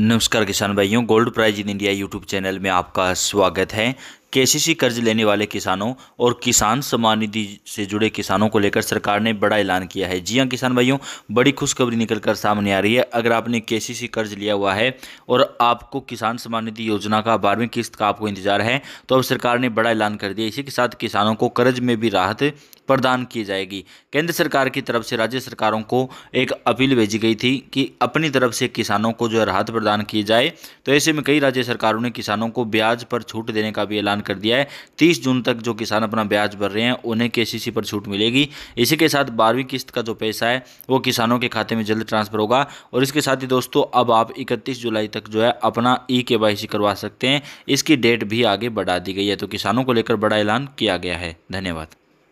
नमस्कार किसान भाइयों gold price in India YouTube channel में आपका स्वागत है केसीसी कर्ज लेने वाले किसानों और किसान सम्मान निधि से जुड़े किसानों को लेकर सरकार ने बड़ा ऐलान किया है जी हाँ किसान भाइयों बड़ी खुशखबरी निकल कर सामने आ रही है अगर आपने केसीसी कर्ज लिया हुआ है और आपको किसान सम्मान निधि योजना का बारहवीं किस्त का आपको इंतजार है तो अब सरकार ने बड़ा ऐलान कर दिया इसी के साथ किसानों को कर्ज में भी राहत प्रदान की जाएगी केंद्र सरकार की तरफ से राज्य सरकारों को एक अपील भेजी गई थी कि अपनी तरफ से किसानों को जो राहत प्रदान की जाए तो ऐसे में कई राज्य सरकारों ने किसानों को ब्याज पर छूट देने का भी ऐलान कर दिया है तीस जून तक जो किसान अपना ब्याज भर रहे हैं उन्हें के पर छूट मिलेगी इसी के साथ बारहवीं किस्त का जो पैसा है वो किसानों के खाते में जल्द ट्रांसफर होगा और इसके साथ ही दोस्तों अब आप इकतीस जुलाई तक जो है अपना ई के करवा सकते हैं इसकी डेट भी आगे बढ़ा दी गई है तो किसानों को लेकर बड़ा ऐलान किया गया है धन्यवाद